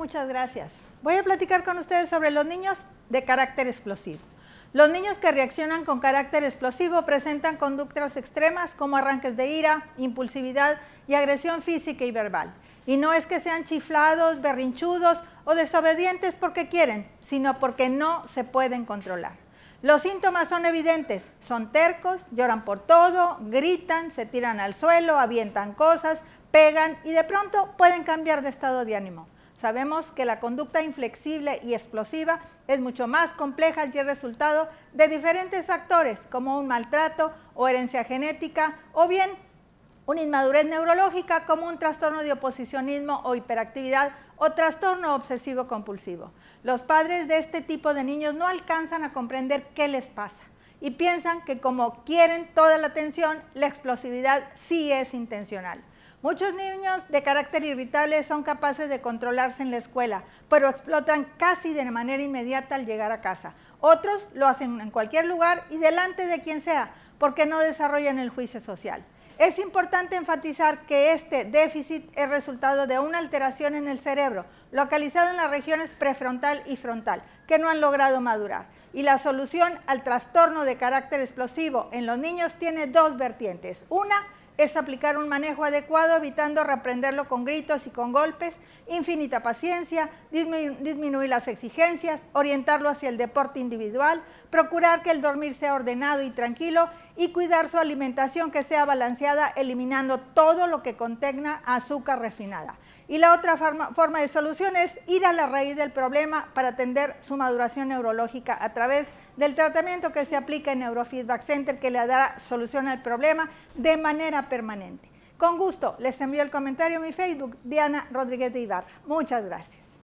Muchas gracias. Voy a platicar con ustedes sobre los niños de carácter explosivo. Los niños que reaccionan con carácter explosivo presentan conductas extremas como arranques de ira, impulsividad y agresión física y verbal. Y no es que sean chiflados, berrinchudos o desobedientes porque quieren, sino porque no se pueden controlar. Los síntomas son evidentes, son tercos, lloran por todo, gritan, se tiran al suelo, avientan cosas, pegan y de pronto pueden cambiar de estado de ánimo. Sabemos que la conducta inflexible y explosiva es mucho más compleja y es resultado de diferentes factores como un maltrato o herencia genética o bien una inmadurez neurológica como un trastorno de oposicionismo o hiperactividad o trastorno obsesivo compulsivo. Los padres de este tipo de niños no alcanzan a comprender qué les pasa y piensan que como quieren toda la atención, la explosividad sí es intencional. Muchos niños de carácter irritable son capaces de controlarse en la escuela, pero explotan casi de manera inmediata al llegar a casa. Otros lo hacen en cualquier lugar y delante de quien sea, porque no desarrollan el juicio social. Es importante enfatizar que este déficit es resultado de una alteración en el cerebro, localizado en las regiones prefrontal y frontal, que no han logrado madurar. Y la solución al trastorno de carácter explosivo en los niños tiene dos vertientes. Una, es aplicar un manejo adecuado, evitando reprenderlo con gritos y con golpes, infinita paciencia, disminuir las exigencias, orientarlo hacia el deporte individual, procurar que el dormir sea ordenado y tranquilo y cuidar su alimentación que sea balanceada, eliminando todo lo que contenga azúcar refinada. Y la otra forma, de solución es ir a la raíz del problema para atender su maduración neurológica a través de del tratamiento que se aplica en Neurofeedback Center que le dará solución al problema de manera permanente. Con gusto, les envío el comentario a mi Facebook, Diana Rodríguez de Ibar. Muchas gracias.